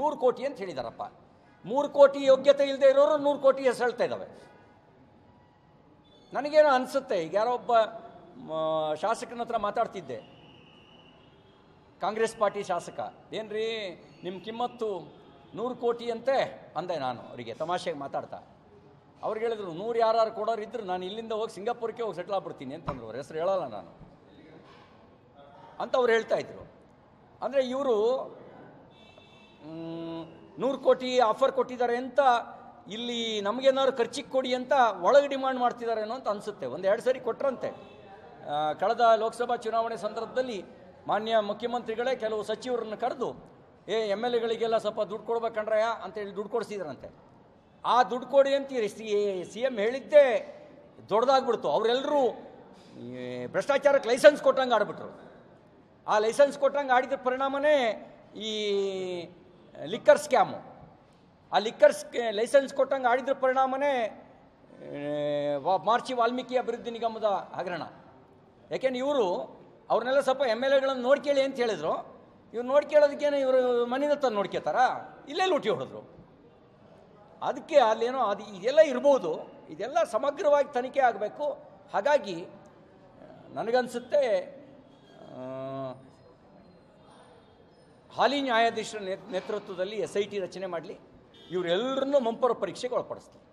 ನೂರು ಕೋಟಿ ಅಂತ ಹೇಳಿದಾರಪ್ಪ ಮೂರು ಕೋಟಿ ಯೋಗ್ಯತೆ ಇಲ್ಲದೆ ಇರೋರು ನೂರು ಕೋಟಿ ಹೆಸಳ್ತಾ ಇದ್ದಾವೆ ನನಗೇನು ಅನಿಸುತ್ತೆ ಈಗ ಯಾರೋ ಒಬ್ಬ ಶಾಸಕನ ಹತ್ರ ಮಾತಾಡ್ತಿದ್ದೆ ಕಾಂಗ್ರೆಸ್ ಪಾರ್ಟಿ ಶಾಸಕ ಏನ್ರಿ ನಿಮ್ಮ ಕಿಮ್ಮತ್ತು ನೂರು ಕೋಟಿ ಅಂತೆ ಅಂದೆ ನಾನು ಅವರಿಗೆ ತಮಾಷೆಗೆ ಮಾತಾಡ್ತಾ ಅವ್ರಿಗೆ ಹೇಳಿದ್ರು ನೂರು ಯಾರು ಕೊಡೋರು ಇದ್ರು ನಾನು ಇಲ್ಲಿಂದ ಹೋಗಿ ಸಿಂಗಾಪುರಕ್ಕೆ ಹೋಗಿ ಸೆಟ್ಲ್ ಆಗ್ಬಿಡ್ತೀನಿ ಅಂತಂದ್ರು ಅವ್ರ ಹೆಸರು ಹೇಳಲ್ಲ ನಾನು ಅಂತ ಅವ್ರು ಹೇಳ್ತಾ ಇದ್ರು ಅಂದರೆ ಇವರು ನೂರು ಕೋಟಿ ಆಫರ್ ಕೊಟ್ಟಿದ್ದಾರೆ ಅಂತ ಇಲ್ಲಿ ನಮಗೇನಾದ್ರು ಖರ್ಚಿಗೆ ಕೊಡಿ ಅಂತ ಒಳಗೆ ಡಿಮಾಂಡ್ ಮಾಡ್ತಿದ್ದಾರೆ ಅಂತ ಅನಿಸುತ್ತೆ ಒಂದು ಎರಡು ಸರಿ ಕೊಟ್ಟರಂತೆ ಕಳೆದ ಲೋಕಸಭಾ ಚುನಾವಣೆ ಸಂದರ್ಭದಲ್ಲಿ ಮಾನ್ಯ ಮುಖ್ಯಮಂತ್ರಿಗಳೇ ಕೆಲವು ಸಚಿವರನ್ನು ಕರೆದು ಏ ಎಮ್ ಎಲ್ ಎಗಳಿಗೆಲ್ಲ ಸ್ವಲ್ಪ ದುಡ್ಡು ಕೊಡ್ಬೇಕಂಡ್ರಯ್ಯ ಅಂತೇಳಿ ದುಡ್ಡು ಕೊಡಿಸಿದ್ರಂತೆ ಆ ದುಡ್ಡು ಕೊಡಿ ಅಂತೀರಿ ಸಿ ಸಿ ಎಮ್ ಹೇಳಿದ್ದೇ ದೊಡ್ಡದಾಗ್ಬಿಡ್ತು ಅವರೆಲ್ಲರೂ ಭ್ರಷ್ಟಾಚಾರಕ್ಕೆ ಲೈಸೆನ್ಸ್ ಕೊಟ್ಟಂಗೆ ಆಡ್ಬಿಟ್ರು ಆ ಲೈಸೆನ್ಸ್ ಕೊಟ್ಟಂಗೆ ಆಡಿದ ಪರಿಣಾಮನೇ ಈ ಲಿಕ್ಕರ್ ಸ್ಕ್ಯಾಮು ಆ ಲಿಕ್ಕರ್ ಲೈಸೆನ್ಸ್ ಕೊಟ್ಟಂಗೆ ಆಡಿದ್ರ ಪರಿಣಾಮನೇ ಮಾರ್ಚಿ ವಾಲ್ಮೀಕಿ ಅಭಿವೃದ್ಧಿ ನಿಗಮದ ಹಗರಣ ಯಾಕೆಂದ್ರೆ ಇವರು ಅವ್ರನ್ನೆಲ್ಲ ಸ್ವಲ್ಪ ಎಮ್ ಎಲ್ ಎಗಳನ್ನು ನೋಡ್ಕೇಳಿ ಅಂತ ಹೇಳಿದ್ರು ಇವ್ರು ನೋಡ್ಕೇಳೋದಕ್ಕೇನು ಇವರು ಮನೆಯಿಂದ ತಂದು ನೋಡ್ಕೋತಾರಾ ಇಲ್ಲೇ ಲೂಟಿ ಹೊಡೆದ್ರು ಅದಕ್ಕೆ ಅಲ್ಲೇನೋ ಅದು ಇದೆಲ್ಲ ಇರ್ಬೋದು ಇದೆಲ್ಲ ಸಮಗ್ರವಾಗಿ ತನಿಖೆ ಆಗಬೇಕು ಹಾಗಾಗಿ ನನಗನ್ಸುತ್ತೆ ಹಾಲಿ ನ್ಯಾಯಾಧೀಶರ ನೇತೃತ್ವದಲ್ಲಿ ಎಸ್ ಐ ಟಿ ರಚನೆ ಮಾಡಲಿ ಇವರೆಲ್ಲರನ್ನೂ ಮಂಪರ ಪರೀಕ್ಷೆಗೆ ಒಳಪಡಿಸ್ತಾರೆ